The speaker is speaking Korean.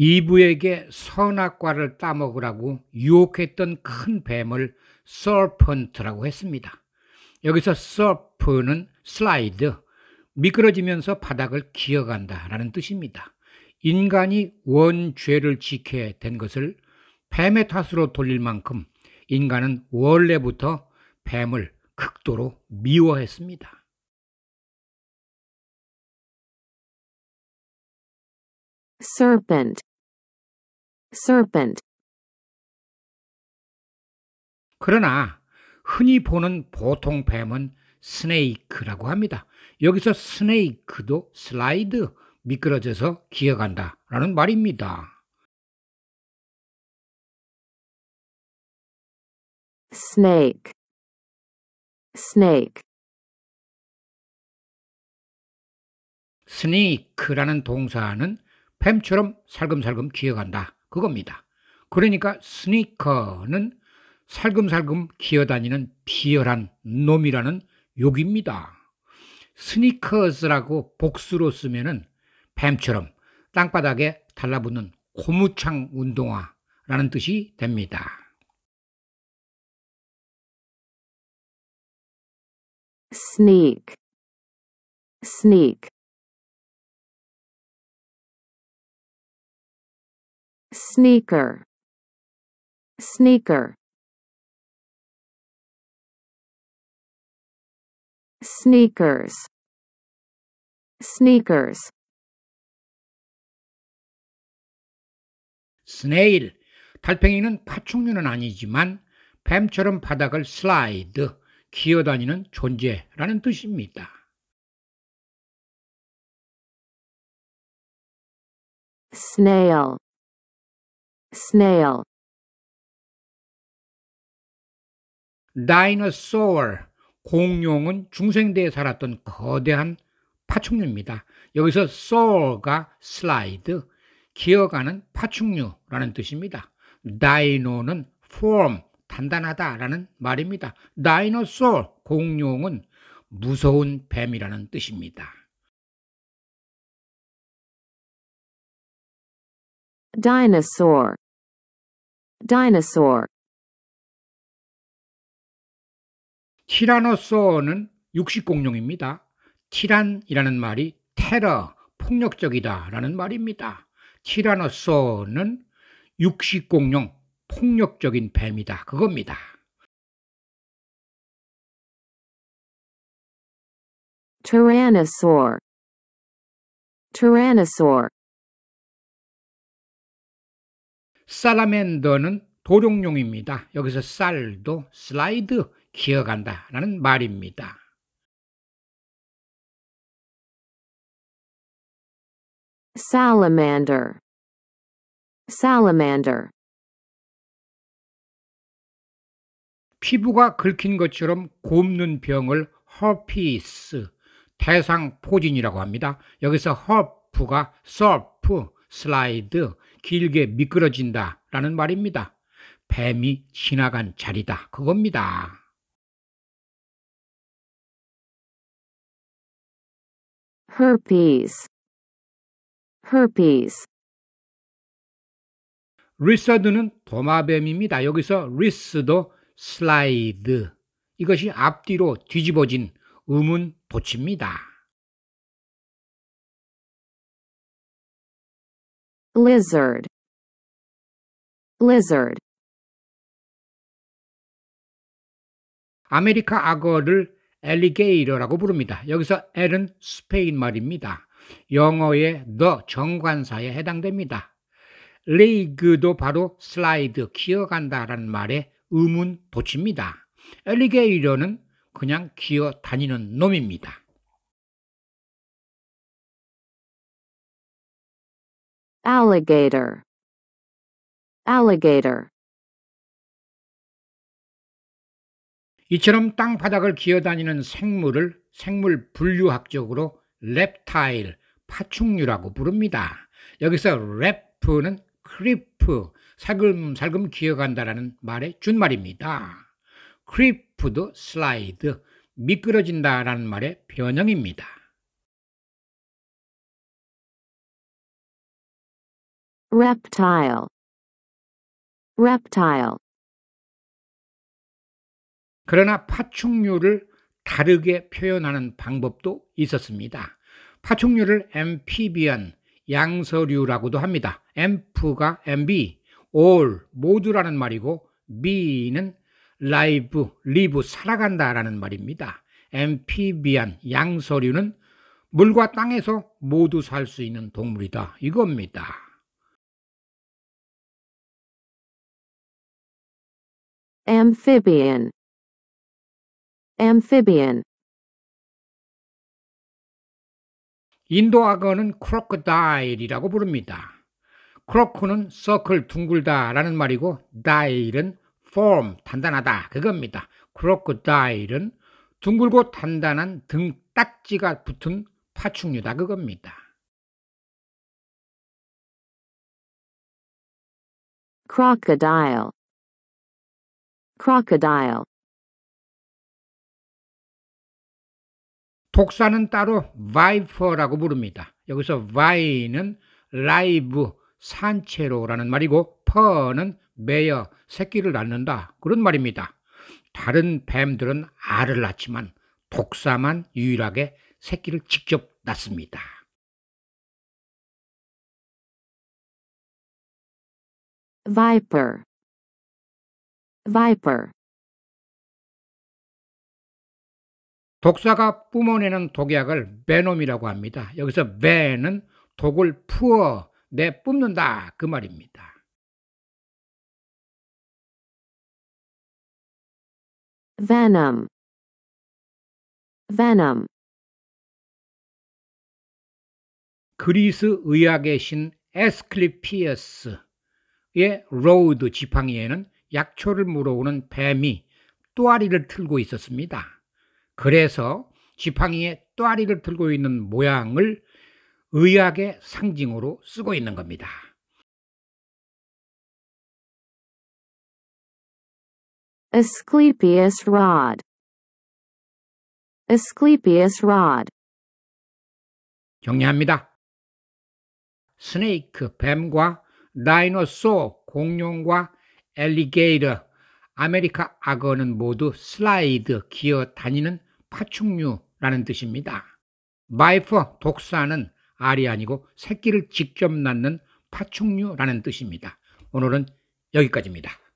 이브에게 선악과를 따먹으라고 유혹했던 큰 뱀을 서펀트라고 했습니다. 여기서 서프는 슬라이드, 미끄러지면서 바닥을 기어간다 라는 뜻입니다. 인간이 원죄를 지켜야 된 것을 뱀의 탓으로 돌릴 만큼 인간은 원래부터 뱀을 극도로 미워했습니다. s e r serpent. 그러나 흔히 보는 보통 뱀은 스네이크라고 합니다. 여기서 스네이크도 슬라이드, 미끄러져서 기어간다 라는 말입니다. snake snake 스네이크라는 동사는 뱀처럼 살금살금 기어간다 그겁니다. 그러니까 스니커는 살금살금 기어다니는 비열한 놈이라는 욕입니다. 스니커스라고 복수로 쓰면은 뱀처럼 땅바닥에 달라붙는 고무창 운동화라는 뜻이 됩니다. sneak s sneaker sneaker sneakers sneakers 스네일 달팽이는 파충류는 아니지만 뱀처럼 바닥을 슬라이드 기어다니는 존재라는 뜻입니다. snail snail dinosaur 공룡은 중생대에 살았던 거대한 파충류입니다. 여기서 s a r 가 slide, 기어가는 파충류라는 뜻입니다. 다이노는 form, 단단하다라는 말입니다. 다이노소 공룡은 무서운 뱀이라는 뜻입니다. dinosaur dinosaur 티라노소어는 육식공룡입니다. 티란이라는 말이 테러, 폭력적이다 라는 말입니다. 티라노소어는 육식공룡, 폭력적인 뱀이다. 그겁니다. t y r a n n o s a u 살라멘더는 도룡뇽입니다. 여기서 쌀도 슬라이드 기어간다 라는 말입니다. s a 만 a m a 만 d 피부가 긁힌 것처럼 곱는 병을 허피스 대상 포진이라고 합니다. 여기서 허프가 서프, 슬라이드, 길게 미끄러진다 라는 말입니다. 뱀이 지나간 자리다 그겁니다. herpes h e 리서드는 도마뱀입니다. 여기서 리스도 슬라이드 이것이 앞뒤로 뒤집어진 음운 도치입니다. lizard lizard 아메리카 악어를 엘리게이러라고 부릅니다. 여기서 엘은 스페인 말입니다. 영어의 the 정관사에 해당됩니다. 레이그도 바로 슬라이드 기어간다라는 말의 음운 도치입니다. 엘리게이러는 그냥 기어 다니는 놈입니다. alligator alligator 이처럼 땅바닥을 기어다니는 생물을 생물 분류학적으로 랩타일, 파충류라고 부릅니다. 여기서 랩프는 크리프, 살금살금 기어간다라는 말의 준말입니다. 크리프도 슬라이드, 미끄러진다라는 말의 변형입니다. reptile reptile 그러나 파충류를 다르게 표현하는 방법도 있었습니다. 파충류를 amphibian, 양서류라고도 합니다. amp가 mb, all, 모두라는 말이고 be는 live, live, 살아간다라는 말입니다. amphibian, 양서류는 물과 땅에서 모두 살 수 있는 동물이다. 이겁니다. amphibian amphibian 인도학어는 크로 o 다일이라고 부릅니다. 크로크는 서클 둥글다라는 말이고 다일은 form 단단하다 그겁니다. 크로커다일은 둥글고 단단한 등 딱지가 붙은 파충류다 그겁니다. c r o c o crocodile. 독사는 따로 viper라고 부릅니다. 여기서 vi는 라이브, 산채로라는 말이고 퍼는 매여, 새끼를 낳는다 그런 말입니다. 다른 뱀들은 알을 낳지만 독사만 유일하게 새끼를 직접 낳습니다. v 이퍼 viper. 독사가 뿜어내는 독약을 베놈이라고 합니다. 여기서 베는 독을 푸어 내 뿜는다 그 말입니다. v e n o 그리스 의학의 신 에스클리피어스의 로드 지팡이에는 약초를 물어오는 뱀이 또아리를 틀고 있었습니다. 그래서 지팡이에 또아리를 틀고 있는 모양을 의학의 상징으로 쓰고 있는 겁니다. 정리합니다. 스네이크 뱀과 다이노소 공룡과 엘리게이터, 아메리카 악어는 모두 슬라이드, 기어 다니는 파충류라는 뜻입니다. 마이퍼 독사는 알이 아니고 새끼를 직접 낳는 파충류라는 뜻입니다. 오늘은 여기까지입니다.